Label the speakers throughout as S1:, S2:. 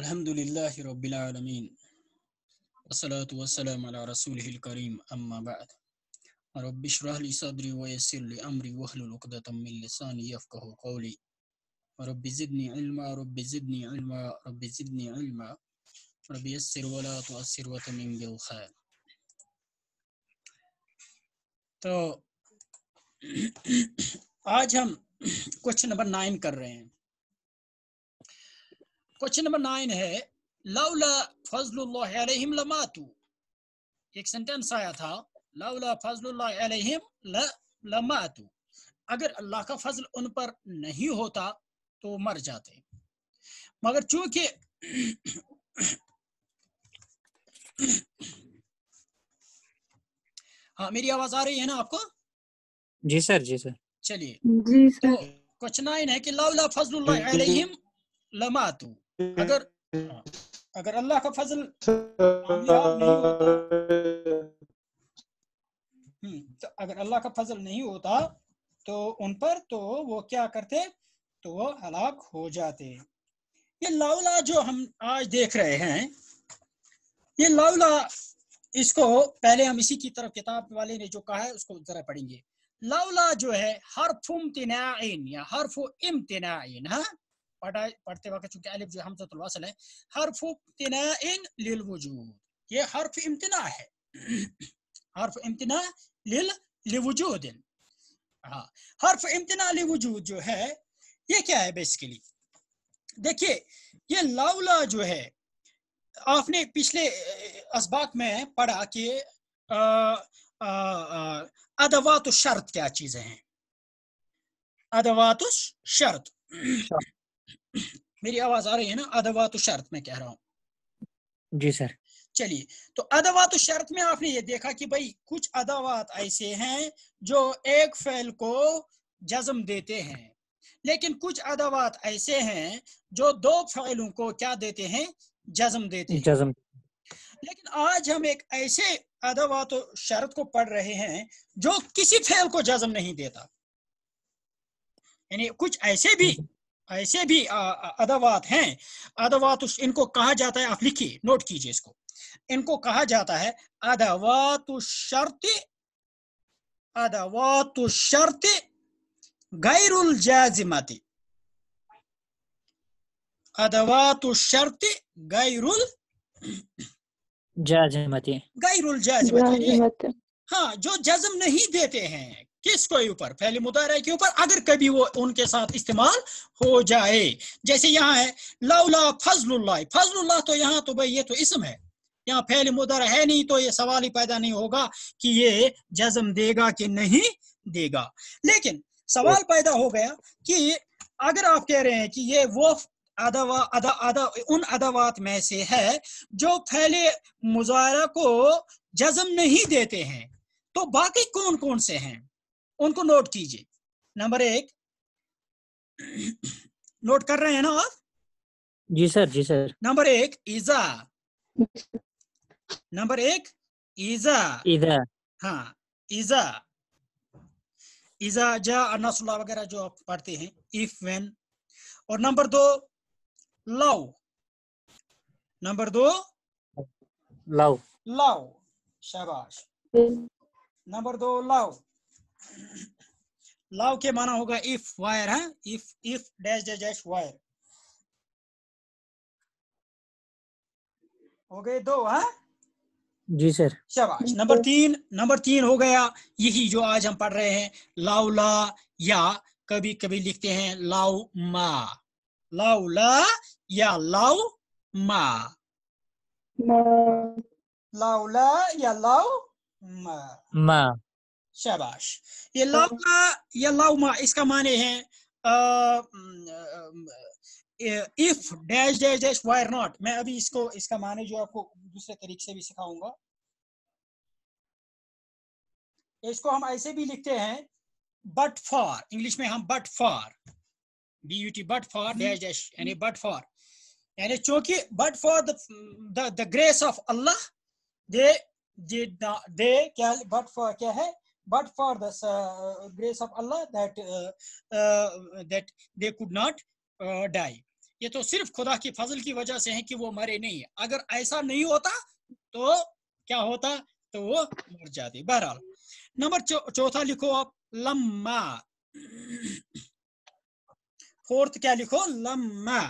S1: الحمد لله رب العالمين والصلاة والسلام على رسوله الكريم أما بعد رب اشرح لي صدري ويسر لي أمري واحلل عقدة من لساني يفقه قولي رب زدني علما رب زدني علما رب زدني علما رب يسر ولا تؤثر وتمن بالخير تو آج ہم क्वेश्चन नंबर नाइन کر رہے ہیں क्वेश्चन नंबर नाइन है लवला लमातू एक सेंटेंस आया था लवला लमातू अगर अल्लाह का फजल उन पर नहीं होता तो मर जाते मगर चूंकि हाँ मेरी आवाज आ रही है ना आपको जी सर जी सर चलिए तो क्वेश्चन नाइन है कि लवला फजल लमातू अगर हाँ। अगर अल्लाह का फजल हम्म, तो अगर अल्लाह का फजल नहीं होता तो उन पर तो वो क्या करते तो वो हलाक हो जाते ये लौला जो हम आज देख रहे हैं ये लौला इसको पहले हम इसी की तरफ किताब वाले ने जो कहा है उसको जरा पढ़ेंगे लौला जो है हर इम्तनाइन या हरफ इम्तनाइन हाँ पढ़ा पढ़ते वक्त चूंकि अलिफ जो हम तो हमजतुलवसल है हरफ इम्तना लिल वजूद ये हरफ इम्तना है हरफ इम्तना लिल लिवजूद हाँ हरफ इम्तना वजूद जो है ये क्या है बेसिकली देखिए ये लाउला जो है आपने पिछले इसबाक में पढ़ा कि अदवात शर्त क्या चीजें हैं अदवात शर्त मेरी आवाज आ रही है ना अदवात शर्त में कह रहा हूँ जी सर चलिए तो अदवात शर्त में आपने ये देखा कि भाई कुछ अदावात ऐसे हैं जो एक फैल को जज्म देते हैं लेकिन कुछ अदावात ऐसे हैं जो दो फैलों को क्या देते हैं जज्म देते हैं जज्म लेकिन आज हम एक ऐसे अदावात शर्त को पढ़ रहे हैं जो किसी फैल को जज्म नहीं देता यानी कुछ ऐसे भी ऐसे भी अदावात हैं अदवात उस इनको कहा जाता है आप लिखिए नोट कीजिए इसको इनको कहा जाता है अदवात शर्त अदवात शर्त गैरुल जाजिमती अदवात शर्त गैरुल जाजिमती गैरुल जाजिमती हाँ जो जज्म नहीं देते हैं किसके ऊपर फैले मुदारे के ऊपर अगर कभी वो उनके साथ इस्तेमाल हो जाए जैसे यहाँ है लौला फजल फजल तो यहाँ तो भाई ये तो इसम है यहाँ फैल मुदारा है नहीं तो ये सवाल ही पैदा नहीं होगा कि ये जजम देगा कि नहीं देगा लेकिन सवाल पैदा हो गया कि अगर आप कह रहे हैं कि ये वो अदवा अदा अदा उन अदावात में से है जो फैले मुजाहरा को जजम नहीं देते हैं तो बाकी कौन कौन से हैं उनको नोट कीजिए नंबर एक नोट कर रहे हैं ना आप जी सर जी सर नंबर एक ईजा नंबर एक ईजा ईजा हाँ ईजा ईजा जा अनासुल्ला वगैरह जो आप पढ़ते हैं इफ वेन और नंबर दो लव नंबर दो लव लव शाबाश नंबर दो लव लाव के माना होगा इफ वायर है if if dash dash dash were हो गए दो है हाँ? जी सर शाबाश नंबर तीन नंबर तीन हो गया यही जो आज हम पढ़ रहे हैं लाउ ला या कभी कभी लिखते हैं लाउ मा लाउ ला या लाउ मा लाउ ला या लाउ मा मा शाबाश ये लव हाँ। का ये लव मा इसका माने हैं if dash dash dash were not मैं अभी इसको इसका माने जो आपको दूसरे तरीके से भी सिखाऊंगा इसको हम ऐसे भी लिखते हैं बट फॉर इंग्लिश में हम but for B U T but for dash dash यानी बट फॉर यानी चूंकि but for the grace of Allah दे दे क्या बट फॉर क्या है but for the uh, uh, grace of Allah that uh, uh that they could not uh, die. ये तो सिर्फ खुदा की फजल की वजह से है कि वो मरे नहीं अगर ऐसा नहीं होता तो क्या होता तो वो मर जाती बहरहाल नंबर चौथा लिखो आप लम्मा फोर्थ क्या लिखो लम्मा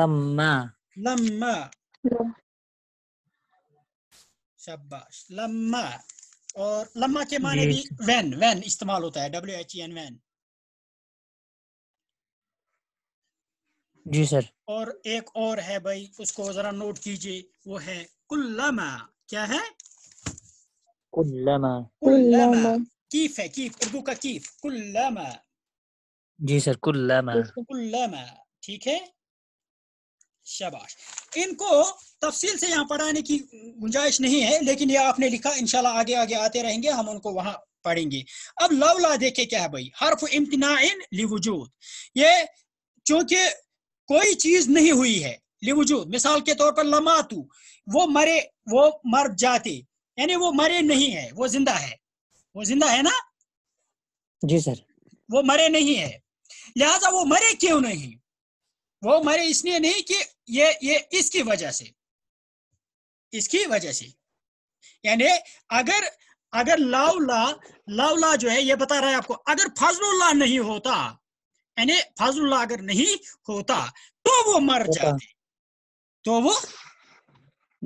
S1: लम्मा लम्मा शाबाश लम्मा और लम्हा के माने भी वैन वैन इस्तेमाल होता है W H E N when जी सर और एक और है भाई उसको जरा नोट कीजिए वो है कुल्लमा क्या है कुल्लमा कुल्लमा कीफ है कीफ उर्दू का कीफ कुल्लमा जी सर कुल्लमा कुल्लमा ठीक है शबाश इनको तफसील से यहाँ पढ़ाने की गुंजाइश नहीं है लेकिन ये आपने लिखा इनशाला आगे आगे आते रहेंगे हम उनको वहां पढ़ेंगे अब लवला देखे क्या है भाई हर्फ इम्तनाइन लिवजूद ये चूंकि कोई चीज नहीं हुई है लिवजूद मिसाल के तौर पर लमातू वो मरे वो मर जाते यानी वो मरे नहीं है वो जिंदा है वो जिंदा है ना जी सर वो मरे नहीं है लिहाजा वो मरे क्यों नहीं वो मरे इसलिए नहीं कि ये ये इसकी वजह से इसकी वजह से यानी अगर अगर लावला लावला जो है ये बता रहा है आपको अगर फजलुल्लाह नहीं होता यानी फजलुल्लाह अगर नहीं होता तो वो मर जाते तो वो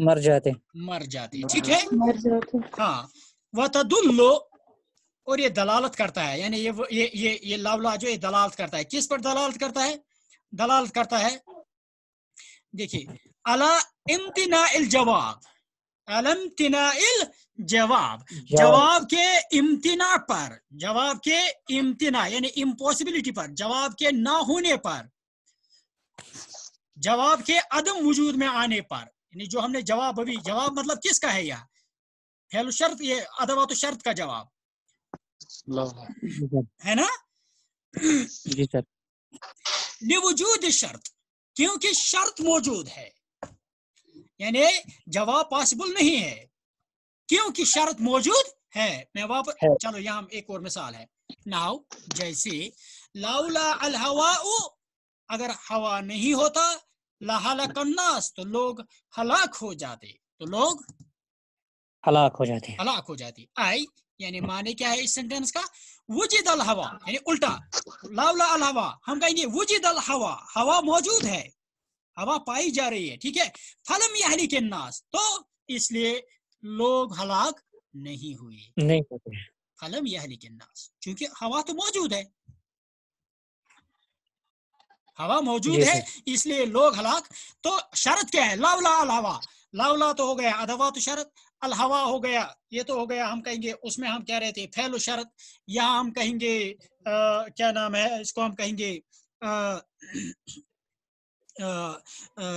S1: मर जाते मर जाते ठीक है मर जाते हाँ वह लो और ये दलालत करता है यानी ये ये ये ये लावला जो ये दलालत करता है किस पर दलालत करता है दलालत करता है देखिए अला इम्तना जवाब अलमतना जवाब जवाब के इम्तना पर जवाब के इम्तना यानी इम्पॉसिबिलिटी पर जवाब के ना होने पर जवाब के अदम वजूद में आने पर यानी जो हमने जवाब अभी जवाब मतलब किसका है यह फैल शर्त ये अदवा तो शर्त का जवाब है ना जी सर निवजूद शर्त क्योंकि शर्त मौजूद है यानी जवाब पॉसिबल नहीं है क्योंकि शर्त मौजूद है मैं वापस चलो यहां एक और मिसाल है नाव जैसे लाउला अल हवा अगर हवा नहीं होता कन्नास तो लोग हलाक हो जाते तो लोग हलाक हो जाते हलाक हो जाती आई यानी माने क्या है इस सेंटेंस का वुजिद अल हवा यानी उल्टा लावला अल हवा हम कहेंगे वुजिद अल हवा हवा मौजूद है हवा पाई जा रही है ठीक है फलम यहली के नास तो इसलिए लोग हलाक नहीं हुए नहीं फलम यहली के नास क्योंकि हवा तो मौजूद है हवा मौजूद है इसलिए लोग हलाक तो शरत क्या है लावला अल हवा लावला तो हो गया अदवा तो शरत अलहवा हो गया ये तो हो गया हम कहेंगे उसमें हम क्या रहते हैं फैल शरत या हम कहेंगे आ, क्या नाम है इसको हम कहेंगे आ, आ, आ,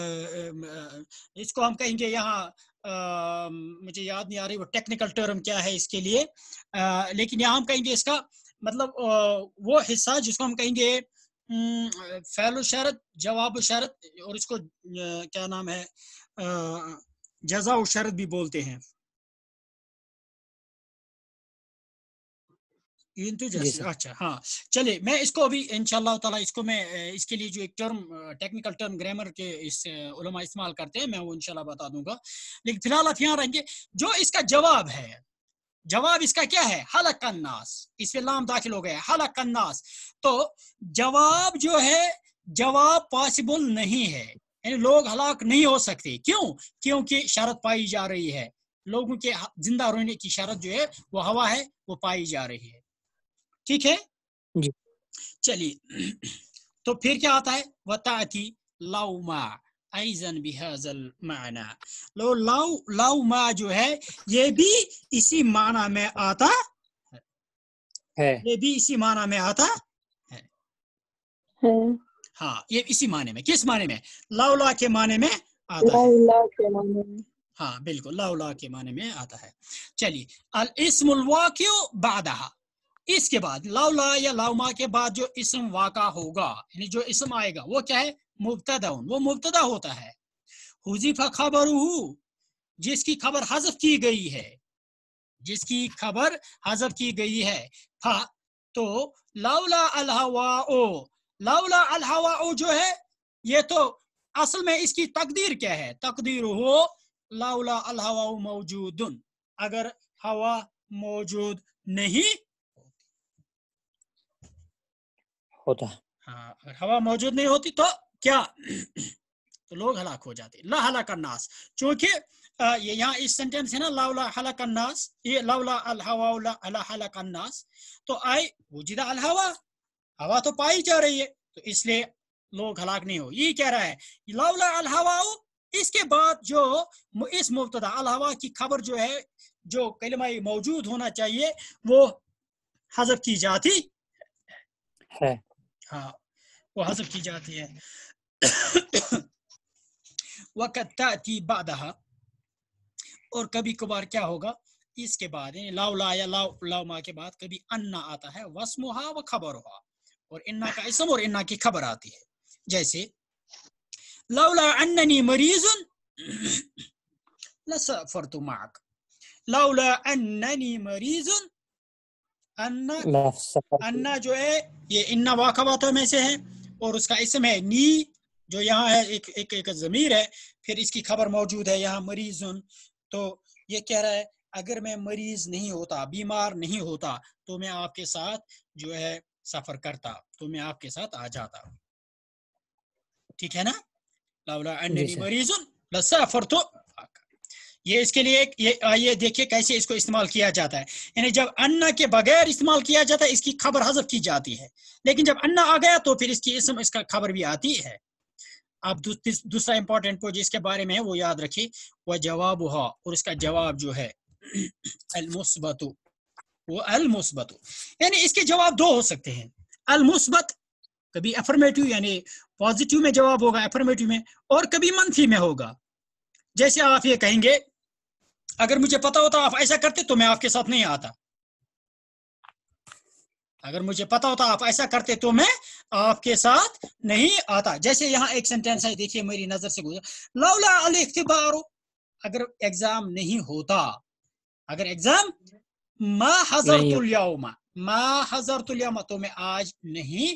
S1: इसको हम कहेंगे यहाँ मुझे याद नहीं आ रही वो टेक्निकल टर्म क्या है इसके लिए आ, लेकिन यहाँ हम कहेंगे इसका मतलब वो हिस्सा जिसको हम कहेंगे फैल शरत जवाब शरत और इसको क्या नाम है जजा शरत भी बोलते हैं अच्छा हाँ चलिए मैं इसको अभी ताला इसको मैं इसके लिए जो एक टर्म टेक्निकल टर्म ग्रामर के इस उलमा इस्तेमाल करते हैं मैं वो इनशाला बता दूंगा लेकिन फिलहाल आप यहाँ रहेंगे जो इसका जवाब है जवाब इसका क्या है हलक कन्नास इसमें लाम दाखिल हो गया हलक कन्नास तो जवाब जो है जवाब पॉसिबल नहीं है यानी लोग हलाक नहीं हो सकते क्यों क्योंकि शरत पाई जा रही है लोगों के जिंदा रहने की शरत जो है वो हवा है वो पाई जा रही है ठीक है चलिए तो फिर क्या आता है थी लाउमा आइजन बिहाजल माना लो लाउ लाउमा जो है ये भी इसी माना में आता है ये भी इसी माना में आता है, हाँ ये इसी माने में किस माने में लाउला के माने में आता है के माने में हाँ बिल्कुल लाउला के माने में आता है चलिए अल इसमुल क्यों बादहा इसके बाद लाउला या लाउमा के बाद जो इसम वाका होगा यानी जो इसम आएगा वो क्या है मुबतदा वो मुबतदा होता है हुजीफा खबर जिसकी खबर हजफ की गई है जिसकी खबर हजफ की गई है फा तो लाउला अलहवा ओ लाउला अलहवा जो है ये तो असल में इसकी तकदीर क्या है तकदीर हो लाउला अलहवा मौजूद अगर हवा मौजूद नहीं होता हाँ अगर हवा मौजूद नहीं होती तो क्या तो लोग हलाक हो जाते ला हला का नास चूंकि ये यहाँ इस सेंटेंस है ना लाउला का नास ये लाउला अल हवा अला का नास तो आए वजिदा अल हवा हवा तो पाई जा रही है तो इसलिए लोग हलाक नहीं हो ये कह रहा है लाउला अल हवा इसके बाद जो इस मुबतदा अल हवा की खबर जो है जो कलमा मौजूद होना चाहिए वो हजब की जाती है हाँ वो हजफ की जाती है वक़ती बादहा और कभी कभार क्या होगा इसके बाद यानी ला या लाउ लाउ मा के बाद कभी अन्ना आता है वसमुहा व खबर हुआ और इन्ना का इसम और इन्ना की खबर आती है जैसे लौला अन्ननी मरीजुन लसफरतु माक लौला अन्ननी मरीजुन अन्ना अन्ना जो है ये इन्ना वाकबातों में से है और उसका इसम है नी जो यहाँ है एक एक एक जमीर है फिर इसकी खबर मौजूद है यहाँ मरीज तो ये कह रहा है अगर मैं मरीज नहीं होता बीमार नहीं होता तो मैं आपके साथ जो है सफर करता तो मैं आपके साथ आ जाता ठीक है ना लाउला अन्नी मरीज लसफर तो ये इसके लिए ये ये देखिए कैसे इसको इस्तेमाल किया जाता है यानी जब अन्ना के बगैर इस्तेमाल किया जाता है इसकी खबर हजफ की जाती है लेकिन जब अन्ना आ गया तो फिर इसकी इसम इसका खबर भी आती है आप दूसरा इंपॉर्टेंट को जिसके बारे में है वो याद रखिए वह जवाब हुआ और इसका जवाब जो है अलमुस्बतु वो अलमुस्बत यानी इसके जवाब दो हो सकते हैं अलमुस्बत कभी अफर्मेटिव यानी पॉजिटिव में जवाब होगा अफर्मेटिव में और कभी मंथी में होगा जैसे आप ये कहेंगे अगर मुझे पता होता आप ऐसा करते तो मैं आपके साथ नहीं आता अगर मुझे पता होता आप ऐसा करते तो मैं आपके साथ नहीं आता जैसे यहाँ एक सेंटेंस है देखिए मेरी नजर से गुजर लौला अल अगर एग्जाम नहीं होता अगर एग्जाम मा हजर तुल्यामा मा हजर तुल्यामा तो मैं आज नहीं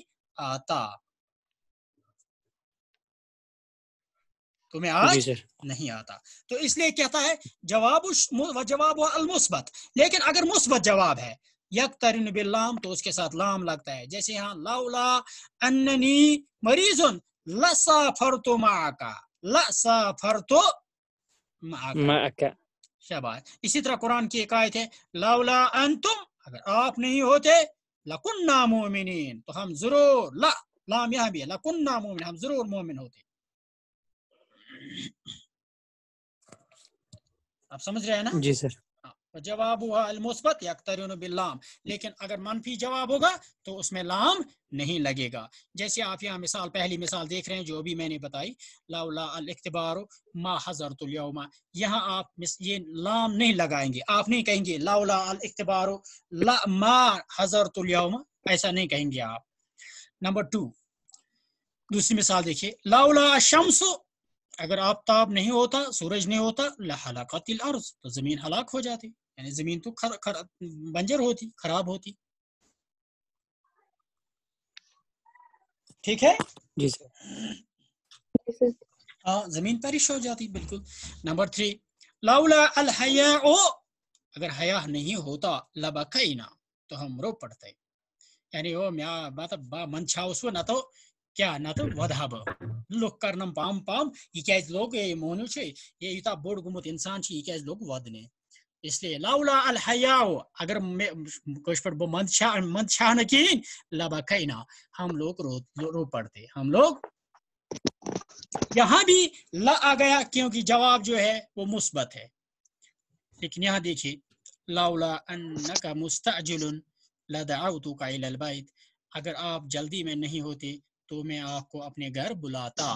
S1: आता तुम्हें आज नहीं आता तो इसलिए कहता है जवाब जवाब अलमुस्बत लेकिन अगर मुस्बत जवाब है यक तरिन बिल्लाम तो उसके साथ लाम लगता है जैसे यहाँ लाउला अन्ननी मरीजुन लसा फरतो माका लसा फरतो माका शाबाश इसी तरह कुरान की एक आयत है लाउला अन तुम अगर आप नहीं होते लकुन्ना मोमिन तो हम जरूर ला लाम यहाँ भी है लकुन्ना मोमिन हम जरूर मोमिन होते आप समझ रहे हैं ना जी सर हाँ, तो जवाब हुआ अलमुस्बत अख्तर बिल्लाम लेकिन अगर मनफी जवाब होगा तो उसमें लाम नहीं लगेगा जैसे आप यहाँ मिसाल पहली मिसाल देख रहे हैं जो भी मैंने बताई लाउलाबार मा हजरतुलयमा यहाँ आप ये लाम नहीं लगाएंगे आप नहीं कहेंगे लाउला अल इकतबारो ला मा हजरतुलयमा ऐसा नहीं कहेंगे आप नंबर टू दूसरी मिसाल देखिए लाउला शमसो अगर आफ्ताब नहीं होता सूरज नहीं होता लहलाकातिल अर्ज तो जमीन हलाक हो जाती यानी जमीन तो खर, खर, बंजर होती खराब होती ठीक है जी सर हाँ जमीन परिश हो जाती बिल्कुल नंबर थ्री लाउला अल हया अगर हया नहीं होता लबा कई ना तो हम रो पड़ते यानी वो मैं मतलब मन मनछा उसको ना तो नत तो वधाब लुक कर पाम पाम यह क्या लोग ये मोहन ये यूत बोड गुमुत इंसान यह क्या लोग वदने इसलिए लौला अल अगर पे बो मंद मंद शाह न कहीं लबा कैना हम लोग रो रो पड़ते हम लोग यहाँ भी ल आ गया क्योंकि जवाब जो है वो मुस्बत है लेकिन यहाँ देखिए लौला अन्न का मुस्तजुल लदाउतु का अगर आप जल्दी में नहीं होते तो मैं आपको अपने घर बुलाता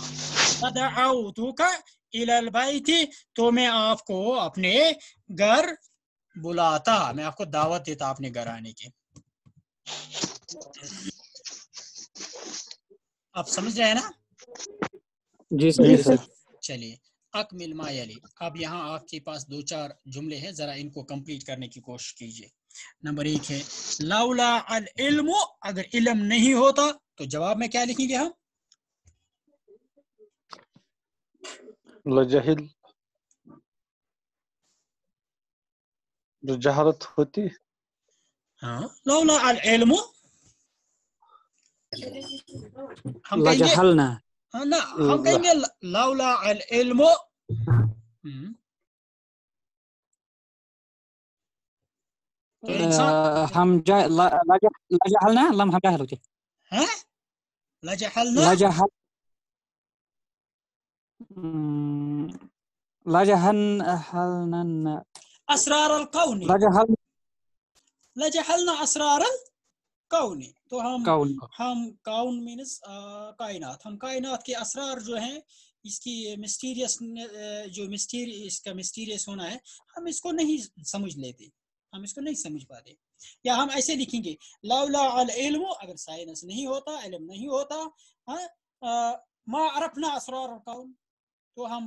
S1: इलबैती तो मैं आपको अपने घर बुलाता मैं आपको दावत देता अपने घर आने की आप समझ रहे हैं ना जी सर चलिए अकमिल मायली अब यहाँ आपके पास दो चार जुमले हैं जरा इनको कंप्लीट करने की कोशिश कीजिए नंबर एक है लाउला अल अगर इलम नहीं होता तो जवाब में क्या लिखेंगे हम लजहिल जहारत होती हाँ लौला अल इल्म हम लजहलना हाँ ना हम कहेंगे लाउला अल इल्म हम्म। तो हम जा ना लम हम जाहल होती لجحلنا الكون तो हम हम काउन मीन्स कायनात हम कायनात के असरार जो है इसकी मिस्टीरियस जो मिस्टीर इसका मिस्टीरियस होना है हम इसको नहीं समझ लेते हम इसको नहीं समझ पाते या हम ऐसे लिखेंगे अगर साइनस नहीं होता इलम नहीं होता हाँ माँ अरफना असरार कौन तो हम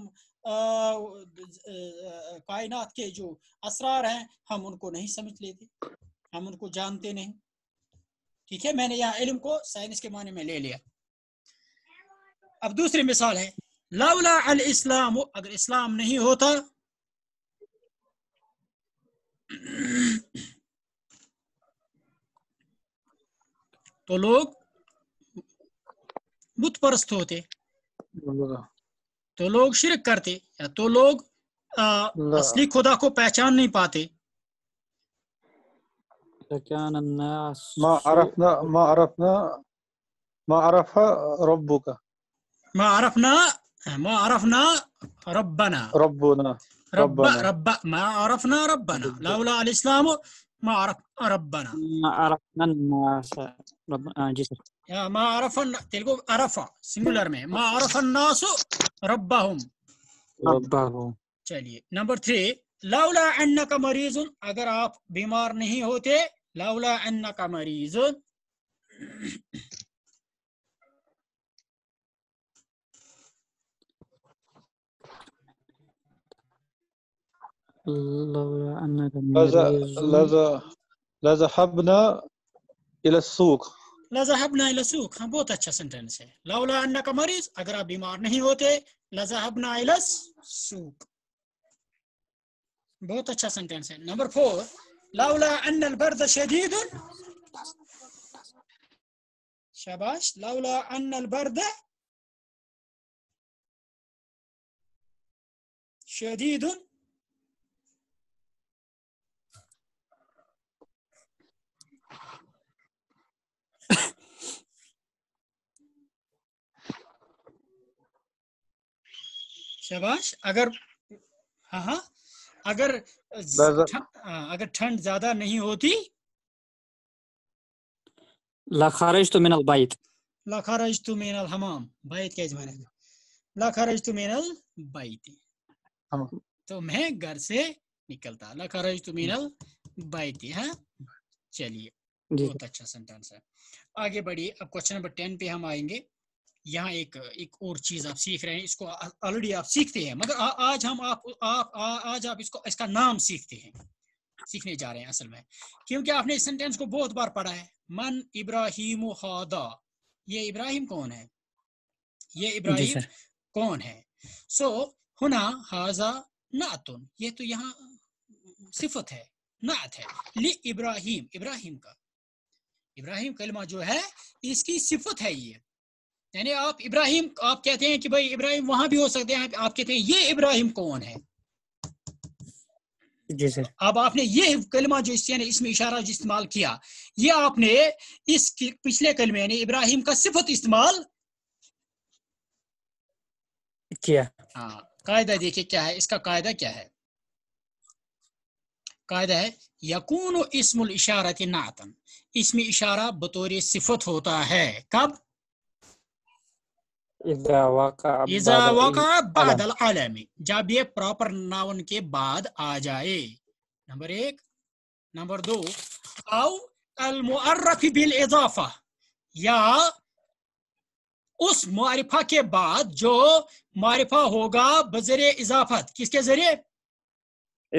S1: कायनात के जो असरार हैं हम उनको नहीं समझ लेते हम उनको जानते नहीं ठीक है मैंने यहाँ इलम को साइंस के माने में ले लिया अब दूसरी मिसाल है लवला अल इस्लाम अगर इस्लाम नहीं होता तो लोग बुत परस्त होते तो लोग शिरक करते या तो लोग आ, असली खुदा को पहचान नहीं पाते मारफना मारफना रब्बना रब्बना रब्बना रब्बना इस्लाम ما عرف ربنا ما عرفنا رب آه، جسر ما عرفن تلقوا عرفا सिंगुलर में ما عرف الناس ربهم ربهم चलिए नंबर थ्री लाउला अन्ना का मरीज अगर आप बीमार नहीं होते लाउला का मरीज لولا أن لذا لذهبنا إلى السوق لذهبنا إلى السوق हाँ बहुत अच्छा सेंटेंस है लौला अन्ना का मरीज अगर आप बीमार नहीं होते السوق بہت اچھا सेंटेंस ہے نمبر 4 لولا أن البرد شديد شباش لولا أن البرد شديد शबाश अगर हाँ हाँ अगर थ, अगर ठंड ज्यादा नहीं होती लखारज तो मिनल बाइत लखारज तो मिनल हमाम बाइत क्या मानेगा लखारज तो मिनल बाइत तो मैं घर से निकलता लखारज तो मिनल बाइत हाँ चलिए बहुत अच्छा सेंटेंस है आगे बढ़िए अब क्वेश्चन नंबर टेन पे हम आएंगे यहाँ एक एक और चीज आप सीख रहे हैं इसको ऑलरेडी आप सीखते हैं मगर आ, आज हम आप, आप आ, आज आप इसको इसका नाम सीखते हैं सीखने जा रहे हैं असल में क्योंकि आपने इस सेंटेंस को बहुत बार पढ़ा है मन इब्राहिम हादा ये इब्राहिम कौन है ये इब्राहिम कौन है सो हुना हाजा नातुन ये तो यहाँ सिफत है नात है ले इब्राहिम इब्राहिम का इब्राहिम कलमा जो है इसकी सिफत है ये यानी आप इब्राहिम आप कहते हैं कि भाई इब्राहिम वहां भी हो सकते हैं आप कहते हैं ये इब्राहिम कौन है जी सर अब आपने ये कलमा जो यानी इसमें इशारा जो इस्तेमाल किया ये आपने इस पिछले कलमे यानी इब्राहिम का सिफत इस्तेमाल किया हाँ कायदा देखिए क्या है इसका कायदा क्या है कायदा है यकून इसमुल के नातन इसमें इशारा बतौर सिफत होता है कब इजा वका जब ये प्रॉपर नाउन के बाद आ जाए नंबर एक नंबर दो अलमुअर्रफी बिल इजाफा या उस मारिफा के बाद जो मारिफा होगा बजर इजाफत किसके जरिए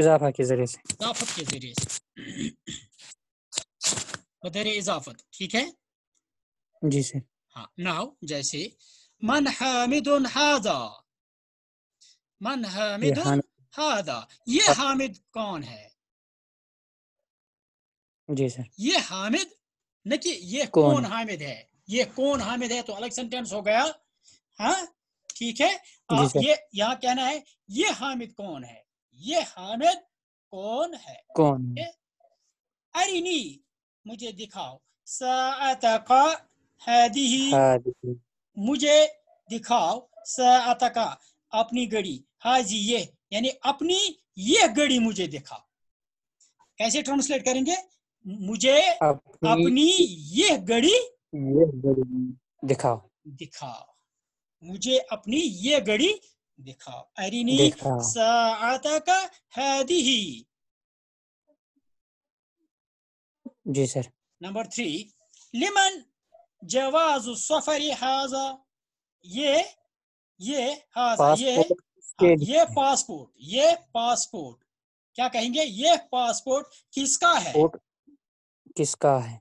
S1: इजाफा के जरिए से इजाफत के जरिए से बजरिए इजाफत ठीक है जी सर हाँ नाउ जैसे मन हामिद हाजा मन हामिद हाजा ये हामिद कौन है जी सर ये हामिद न कि ये कौन, कौन हामिद है ये कौन हामिद है तो अलग सेंटेंस हो गया हाँ ठीक है आ, ये यहाँ कहना है ये हामिद कौन है ये हामिद कौन है कौन अरिनी मुझे दिखाओ सा हदी मुझे दिखाओ का अपनी हा हाजी ये यानी अपनी ये घड़ी मुझे दिखाओ कैसे ट्रांसलेट करेंगे मुझे अपनी, अपनी ये घड़ी ये दिखाओ दिखाओ मुझे अपनी ये घड़ी दिखाओ अरिनी का दी ही जी सर नंबर थ्री लिमन जवाज सफरी हाजा ये ये हाजा ये हाँ, ये पासपोर्ट ये पासपोर्ट क्या कहेंगे ये पासपोर्ट किसका है किसका है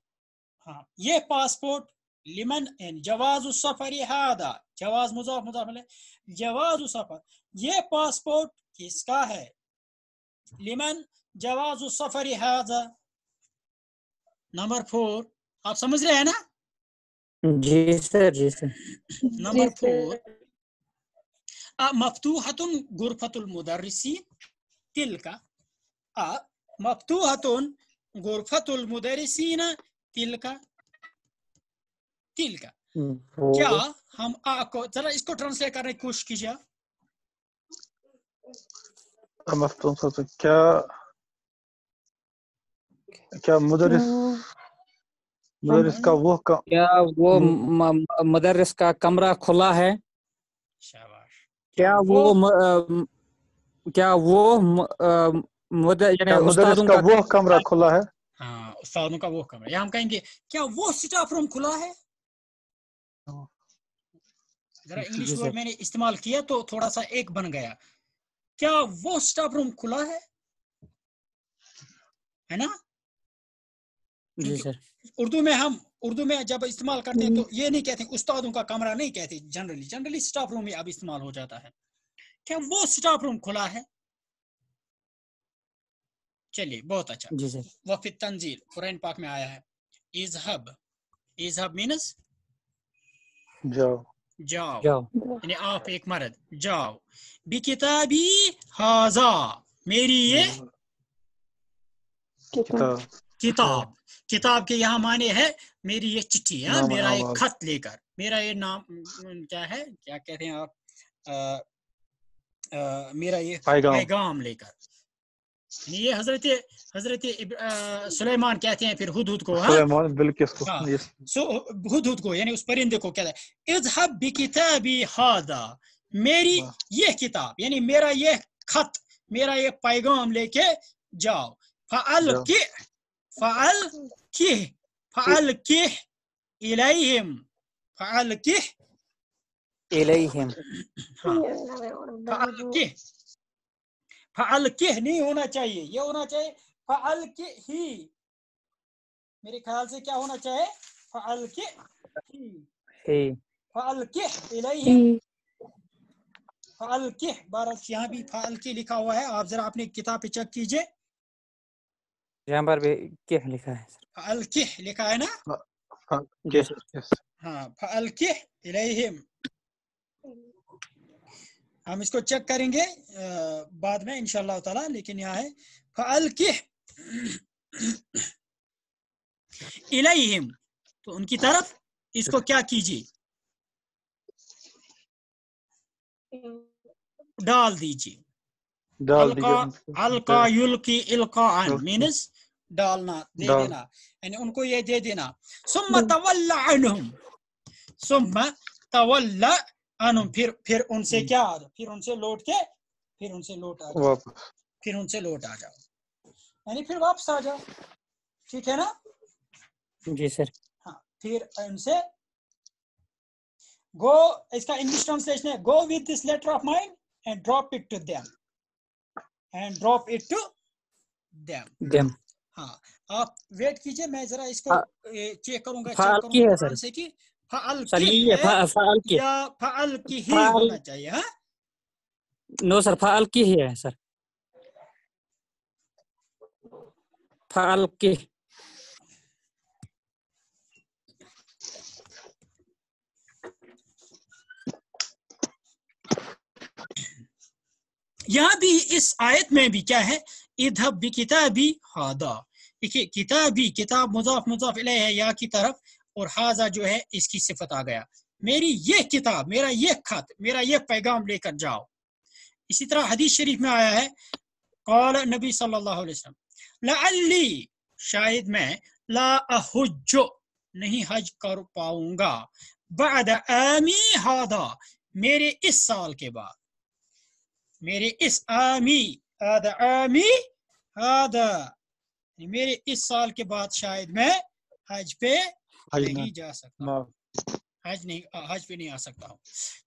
S1: हाँ ये पासपोर्ट लिमन इन जवाज सफरी हादा जवाज मुजाफ मुजाफ जवाज सफर ये पासपोर्ट किसका है लिमन जवाज सफरी हादा नंबर फोर आप समझ रहे हैं ना जी सर जी सर नंबर फोर मफतूहतुन गुरफतुल मुदरसी का मफतूहतुन गुरफतुल तिल का तिल का क्या हम आपको जरा इसको ट्रांसलेट करने की कोशिश कीजिए तो क्या क्या मुदरिस मदरस का वो का क्या वो हम्म। मदरस का कमरा खुला है क्या वो, क्या वो मदरस का वो कमरा खुला है हाँ उस्तादों का वो कमरा या हम कहेंगे क्या वो स्टाफ रूम खुला है जरा इंग्लिश वर्ड मैंने इस्तेमाल किया तो थोड़ा सा एक बन गया क्या वो स्टाफ रूम खुला है है ना जी सर उर्दू में हम उर्दू में जब इस्तेमाल करते हैं तो हम्म। ये नहीं कहते उस्तादों का कमरा नहीं कहते जनरली जनरली स्टाफ रूम ही अब इस्तेमाल हो जाता है क्या वो स्टाफ रूम खुला है चलिए बहुत अच्छा वफी तंजील कुरान पाक में आया है इजहब इजहब मीनस जाओ जाओ यानी आप एक मर्द जाओ बी किताबी हाजा मेरी ये किताब किताब किताब के यहाँ माने है मेरी ये चिट्ठी है हाँ, मेरा एक खत लेकर मेरा ये नाम क्या है क्या कहते हैं आप मेरा ये पैगाम लेकर ये हजरत हजरत सुलेमान कहते हैं फिर हुदूद को हाँ। सुलेमान बिल्किस को हाँ, हुदूद को यानी उस परिंदे को कहते हैं इजहब बि किताबी हादा मेरी ये किताब यानी मेरा ये खत मेरा ये पैगाम लेके जाओ फल के फ़ाल किह फ़ाल किह इलैहिम फ़ाल किह इलैहिम फ़ाल किह फ़ाल किह नहीं होना चाहिए ये होना चाहिए फ़ाल किह ही मेरे ख्याल से क्या होना चाहिए फ़ाल किह ही फ़ाल किह इलैहिम फ़ाल किह बारह यहाँ भी फ़ाल किह लिखा हुआ है आप जरा अपनी किताब पे चेक कीजिए यहाँ पर भी किह लिखा है फल अलकिह लिखा है ना यस यस हाँ फअलकिह हम इसको चेक करेंगे बाद में इंशाल्लाह ताला लेकिन यहाँ है फल फअलकिह इलैहिम तो उनकी तरफ इसको क्या कीजिए डाल दीजिए अलका अलका युल की इलका मीनस डालना दे डाल। देना यानी उनको ये दे देना सुम हम्म। तवल्ला सुम तवल्ला फिर फिर उनसे हम्म। क्या आ जाओ फिर उनसे लौट के फिर उनसे लौट आ जाओ फिर उनसे लौट आ जाओ यानी फिर वापस आ जाओ ठीक है ना जी सर हाँ फिर उनसे गो इसका इंग्लिश ट्रांसलेशन है go with this letter of mine and drop it to them and drop it to them them हाँ, आप वेट कीजिए मैं जरा इसको चेक हाँ। करूंगा फाल की है सर से की फाल की है फा, फाल की या फाल की ही फाल, होना चाहिए हाँ नो सर फाल की ही है सर फाल की यहाँ भी इस आयत में भी क्या है इधब भी किताबी हादा देखिए किताबी किताब मुजाफ मुजाफ इले है या की तरफ और हाजा जो है इसकी सिफत आ गया मेरी यह किताब मेरा यह खत मेरा यह पैगाम लेकर जाओ इसी तरह हदीस शरीफ में आया है कौल नबी सल्लल्लाहु अलैहि वसल्लम शायद मैं ला नहीं हज कर पाऊंगा बाद आमी हादा मेरे इस साल के बाद मेरे इस आमी the army hada मेरे इस साल के बाद शायद मैं हज पे हज नहीं जा सकता हज नहीं हज पे नहीं आ सकता हूँ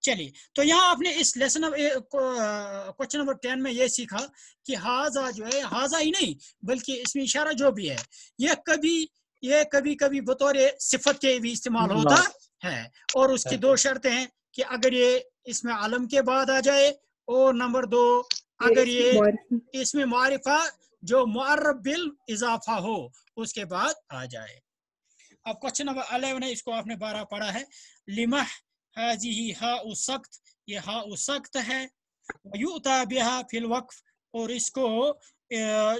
S1: चलिए तो यहाँ आपने इस लेसन क्वेश्चन नंबर टेन में ये सीखा कि हाजा जो है हाजा ही नहीं बल्कि इसमें इशारा जो भी है यह कभी ये कभी कभी बतौर सिफत के भी इस्तेमाल होता है और उसकी दो शर्तें हैं कि अगर ये इसमें आलम के बाद आ जाए और नंबर दो अगर ये इसमें मारिफा जो मारब इजाफा हो उसके बाद आ जाए अब क्वेश्चन नंबर अलेवन है इसको आपने बारह पढ़ा है लिमह हाजी ही हा उसक्त ये हा उसक्त है युता बिहा फिल वक्फ और इसको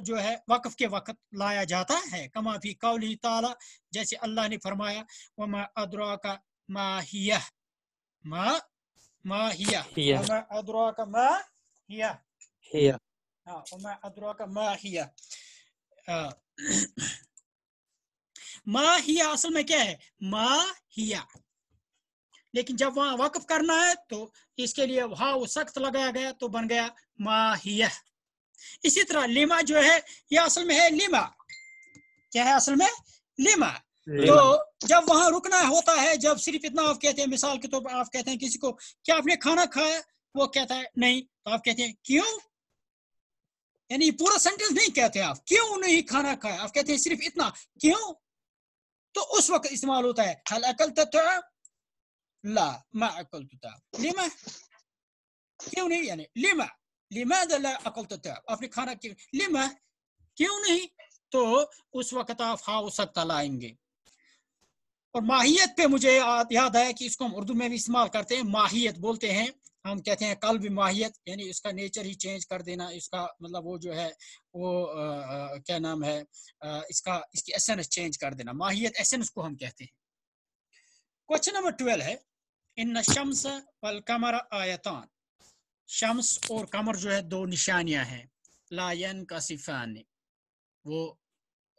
S1: जो है वक्फ के वक्त लाया जाता है कमा भी कौली ताला जैसे अल्लाह ने फरमाया मा अदरा का माहिया मा माहिया मा अदरा का माहिया هي وما أدراك ما هي असल में क्या है माहिया लेकिन जब वहां वक्फ करना है तो इसके लिए भाव सख्त लगाया गया तो बन गया माहिया इसी तरह लिमा जो है यह असल में है लिमा क्या है असल में लिमा तो जब वहां रुकना होता है जब सिर्फ इतना आप कहते हैं मिसाल के तौर तो पर आप कहते हैं किसी को क्या आपने खाना खाया वो कहता है नहीं तो आप कहते हैं क्यों यानी पूरा सेंटेंस नहीं कहते आप क्यों नहीं खाना खाया आप कहते हैं सिर्फ इतना क्यों तो उस वक्त इस्तेमाल होता है हल अकल ला अकल क्यों नहीं यानी लिमा लिमा अकल आपने खाना क्यों लिमा क्यों नहीं तो उस वक्त आप हा हो सकता लाएंगे और माहियत पे मुझे याद है कि इसको हम उर्दू में भी इस्तेमाल करते हैं माहियत बोलते हैं हम कहते हैं कल भी माहियत यानी इसका नेचर ही चेंज कर देना इसका मतलब वो जो है वो आ, क्या नाम है आ, इसका इसकी एसेंस चेंज कर देना माहियत एसेंस को हम कहते हैं क्वेश्चन नंबर ट्वेल्व है इन शम्स वल कमर आयतान शम्स और कमर जो है दो निशानियां हैं लायन का सिफान वो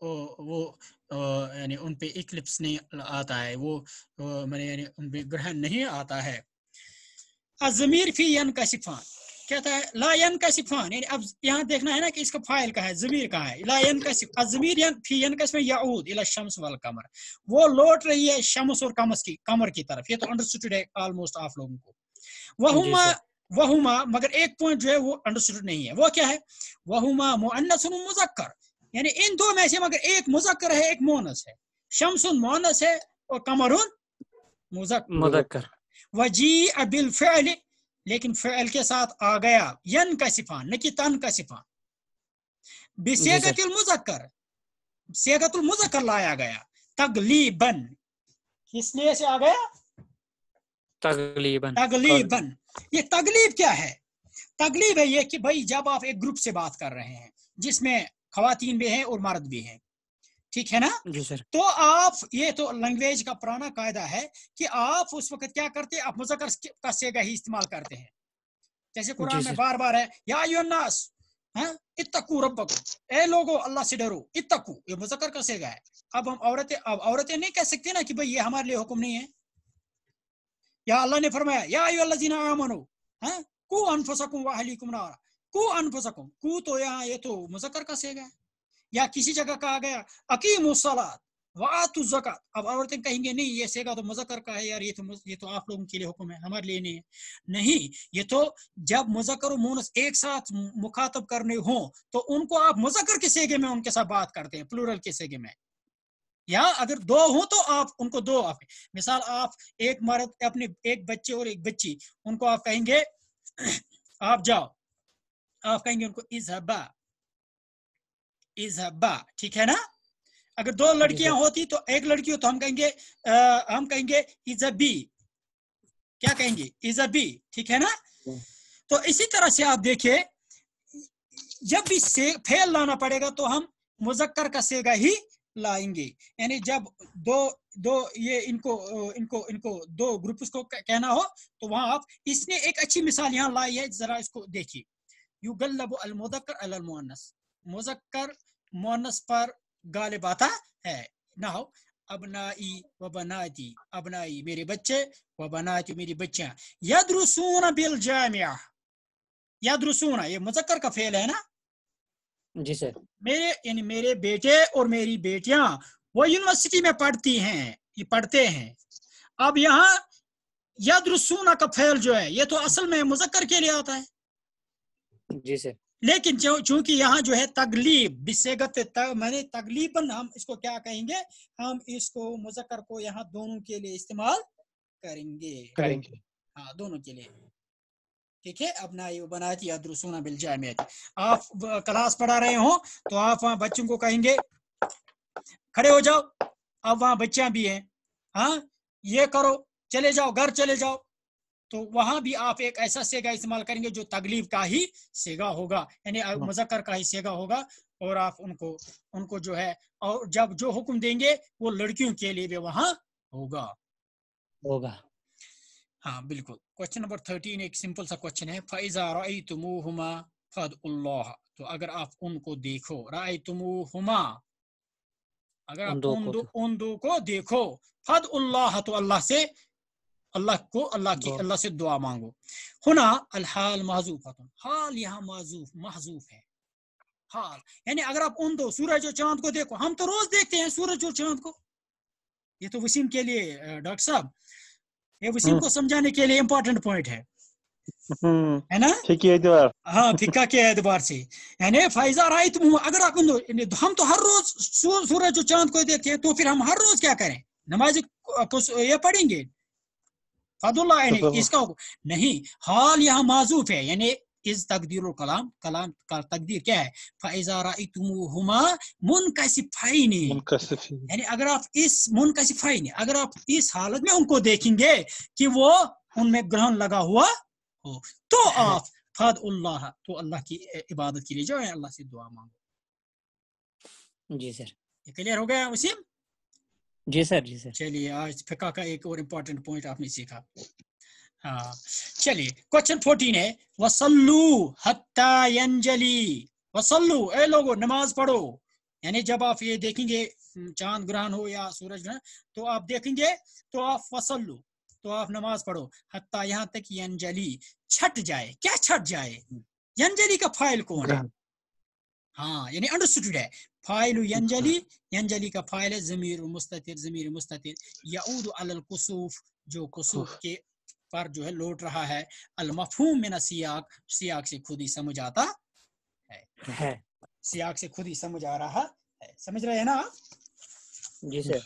S1: ओ, वो यानी उन पे इक्लिप्स नहीं आता है वो, वो मैंने यानी उन पे ग्रहण नहीं आता है अजमीर फी यन का सिफान कहता है लायन का सिफान यानी अब यहाँ देखना है ना कि इसका फाइल का है ज़मीर का है लायन का कसिफ अजमीर यन फी यन का इसमें याऊद इला शम्स वाल कमर वो लौट रही है शम्स और कमस की कमर की तरफ ये तो अंडरस्टूड है ऑलमोस्ट आप लोगों को वहुमा वहुमा मगर एक पॉइंट जो है वो अंडरस्टूड नहीं है वो क्या है वहुमा मुअन्नस मुजक्कर यानी इन दो में से मगर एक मुजक्कर है एक मोनस है शमसुन मोनस है और कमरुन मुजक्कर वजी अबिल फ़ैल लेकिन फ़ैल के साथ आ गया यन का सिफान न कि तन का सिफान बिसेगतुलमजक्कर सेगतुलमजक्कर लाया गया तगलीबन किस लिए से आ गया तगलीबन तगलीबन ये तगलीब क्या है तगलीब है ये कि भाई जब आप एक ग्रुप से बात कर रहे हैं जिसमें खातन भी हैं और मर्द भी हैं ठीक है ना जी सर तो आप ये तो लैंग्वेज का पुराना कायदा है कि आप उस वक्त क्या करते आप मुजक्कर का सेगा ही इस्तेमाल करते हैं जैसे कुरान में बार बार है या योनास हाँ, इतकू रबको ए लोगो अल्लाह से डरो इतकू ये मुजक्कर का सेगा है अब हम औरतें अब औरतें नहीं कह सकती ना कि भाई ये हमारे लिए हुक्म नहीं है या अल्लाह ने फरमाया या है आमनो हैं कु तो यहाँ ये तो मुजक्कर का सेगा है या किसी जगह कहा गया अकीम सलात वातु जक़ात अब औरतें कहेंगे नहीं ये सेगा तो मुजक्र का है यार ये तो ये तो आप लोगों के लिए हुक्म है हमारे लिए नहीं है नहीं ये तो जब मुजक्र मोनस एक साथ मुखातब करने हो तो उनको आप मुजक्र के सेगे में उनके साथ बात करते हैं प्लूरल के सेगे में या अगर दो हो तो आप उनको दो आप मिसाल आप एक मर्द अपने एक बच्चे और एक बच्ची उनको आप कहेंगे आप जाओ आप कहेंगे उनको इजहबा इज बा ठीक है ना अगर दो लड़कियां होती तो एक लड़की हो तो हम कहेंगे आ, हम कहेंगे इज अ बी क्या कहेंगे इज अ बी ठीक है ना तो इसी तरह से आप देखिए जब भी से फेल लाना पड़ेगा तो हम मुजक्कर का सेगा ही लाएंगे यानी जब दो दो ये इनको इनको इनको दो ग्रुप को कहना हो तो वहां आप इसने एक अच्छी मिसाल यहाँ लाई है जरा इसको देखिए यू अल युगल्लबु अल अलमुअन्नस मुजक्कर मोनस पर गालिब आता है ना हो अबनाई व बनाती अबनाई मेरे बच्चे व बनाती मेरी बच्चियां यदरुसून बिल जामिया यदरुसून ये मुजक्कर का फेल है ना जी सर मेरे इन मेरे बेटे और मेरी बेटियां वो यूनिवर्सिटी में पढ़ती हैं ये पढ़ते हैं अब यहाँ यदरुसून का फेल जो है ये तो असल में मुजक्कर के लिए आता है जी सर लेकिन जो चूंकि यहाँ जो है तकलीफ बिसेगत मैंने तकलीफन हम इसको क्या कहेंगे हम इसको मुजक्कर को यहाँ दोनों के लिए इस्तेमाल करेंगे करेंगे हाँ दोनों के लिए ठीक है अपना ये बना दिया द्रसूना बिल जामियत आप क्लास पढ़ा रहे हो तो आप वहाँ बच्चों को कहेंगे खड़े हो जाओ अब वहाँ बच्चियां भी हैं हाँ ये करो चले जाओ घर चले जाओ तो वहां भी आप एक ऐसा सेगा इस्तेमाल करेंगे जो तकलीफ का ही सेगा होगा यानी हाँ। मुजक्कर का ही सेगा होगा और आप उनको उनको जो है और जब जो हुक्म देंगे वो लड़कियों के लिए भी वहां होगा होगा हाँ बिल्कुल क्वेश्चन नंबर थर्टीन एक सिंपल सा क्वेश्चन है फैजा तुम तुमुहुमा फद उल्लाह तो अगर आप उनको देखो राय तुमुहुमा अगर आप उन दो उन तो। दो को देखो फद उल्लाह तो अल्लाह से अल्लाह को अल्लाह की अल्लाह से दुआ मांगो होना अलहाल महजूफ महजूफा हाल यहाँ महजूफ महजूफ है हाल यानी अगर आप उन दो सूरज और चांद को देखो हम तो रोज देखते हैं सूरज और चांद को ये तो वसीम के लिए डॉक्टर साहब ये वसीम हम्म। को समझाने के लिए इम्पोर्टेंट पॉइंट है हम्म। है ना हाँ फिक्का के एतबार से यानी फायजा राय तुम अगर आप हम तो हर रोज सूरज और चांद को देखते हैं तो फिर हम हर रोज क्या करें नमाज ये पढ़ेंगे फदुल्ला यानी इसका नहीं हाल यहाँ माजूफ है यानी इस तकदीर कलाम कलाम का तकदीर क्या है फाइजारा तुमा मुनकसिफाइनी यानी अगर आप इस मुनकसिफाइनी अगर आप इस हालत में उनको देखेंगे कि वो उनमें ग्रहण लगा हुआ हो तो आप फद अल्लाह तो अल्लाह की इबादत के लिए जाओ अल्लाह से दुआ मांगो जी सर क्लियर हो गया उसीम जी सर जी सर चलिए आज फिका का एक और इम्पोर्टेंट पॉइंट आपने सीखा हाँ चलिए क्वेश्चन फोर्टीन है वसल्लू हत्याजली वसल्लू ए लोगो नमाज पढ़ो यानी जब आप ये देखेंगे चांद ग्रहण हो या सूरज ग्रहण तो आप देखेंगे तो आप वसल्लू तो आप नमाज पढ़ो हत्ता यहाँ तक यंजली छट जाए क्या छट जाए यंजली का फाइल कौन है हाँ यानी अंडरस्टूड है फाइल यंजली यंजली का फाइल है ज़मीर मुस्तर ज़मीर मुस्तर याऊद अलकसूफ जो कसूफ के पर जो है लौट रहा है अलमफहूम मिन सियाक सियाक से खुद ही समझ आता है, है। सियाक से खुद ही समझ आ रहा है समझ रहे हैं ना जी सर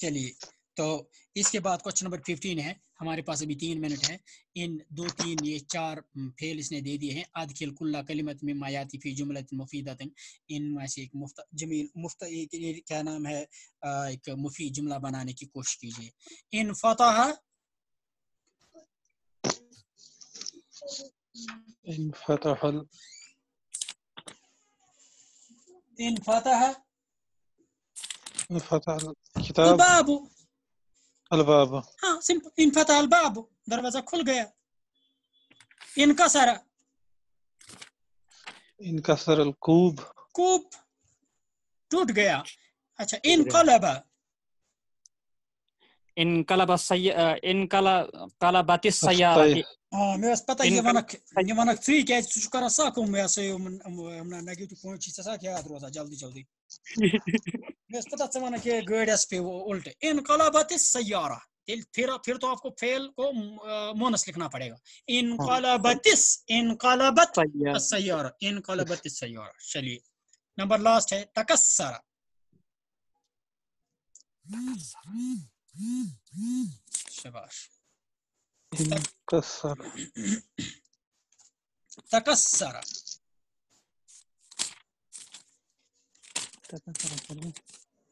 S1: चलिए तो इसके बाद क्वेश्चन नंबर फिफ्टीन है हमारे पास अभी तीन मिनट है इन दो तीन ये चार फेल इसने दे दिए हैं आद खेल कुल्ला कलिमत में मायाती फी जुमलत इन में से एक मुफ्त जमील मुफ्त एक क्या नाम है एक मुफी जुमला बनाने की कोशिश कीजिए इन फतः इन फतह इन फतह فتح الكتاب الباب अलबाब हाँ इनफत अलबाब दरवाजा खुल गया इनका सारा इनका सरल कूब कूब टूट गया अच्छा इन कलबा انقلب السي... انقلبت السيارة آه مےٚ ٲس پَتہ یہِ وَنکھ یہِ وَنکھ ژٕے کیٛازِ ژٕ چھُکھ کَران سَکھ یِم یہِ ہسا یِم نَگیٹِو پویِنٛٹ چھِ ژےٚ سَکھ یاد روزان جلدی جلدی مےٚ ٲس پَتہ ژٕ وَنکھ یہِ گٲڑۍ حظ پیٚو اُلٹہٕ انقلبت السیارہ ییٚلہِ پھر پھر تو آپ کو فیل کو مونس لکھنا پڑے گا انقلبتس انقلبت السیارہ انقلبت السیارہ چلیے نمبر लास्ट है तकसरा शबाश तकसर तकसर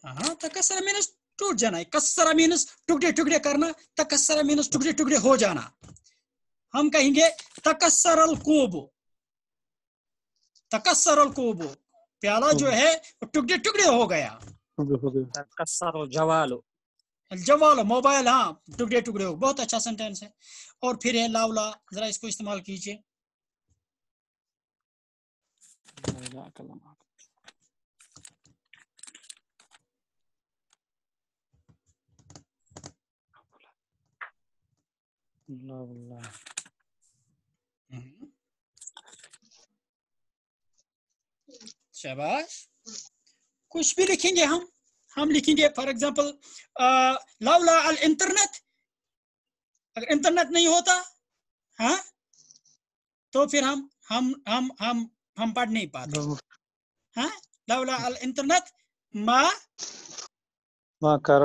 S1: हाँ तकसर मीनस टूट जाना कसरा मीनस टुकड़े टुकड़े करना तकसरा मीनस टुकड़े टुकड़े हो जाना हम कहेंगे तकसरल कोबो तकसरल कोबो प्याला जो है टुकड़े टुकड़े हो गया तकसर जवालो जवाल मोबाइल हाँ टुकड़े टुकड़े हो बहुत अच्छा सेंटेंस है और फिर है लावला जरा इसको इस्तेमाल कीजिए हम्म। शबाश कुछ भी लिखेंगे हम हम लिखेंगे फॉर एग्जाम्पल लवला अल इंटरनेट अगर इंटरनेट नहीं होता हाँ तो फिर हम हम हम हम हम पढ़ नहीं पाते हाँ लवला अल इंटरनेट मा मा كر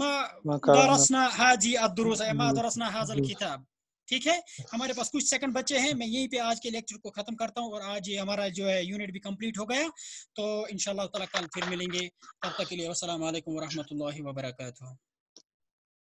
S1: ما, ما درسنا هذه الدروس मा दरसना हाजल किताब ठीक है हमारे पास कुछ सेकंड बचे हैं मैं यहीं पे आज के लेक्चर को खत्म करता हूँ और आज ये हमारा जो है यूनिट भी कंप्लीट हो गया तो इनशाला कल फिर मिलेंगे तब तक के लिए असल वरहमल वर्का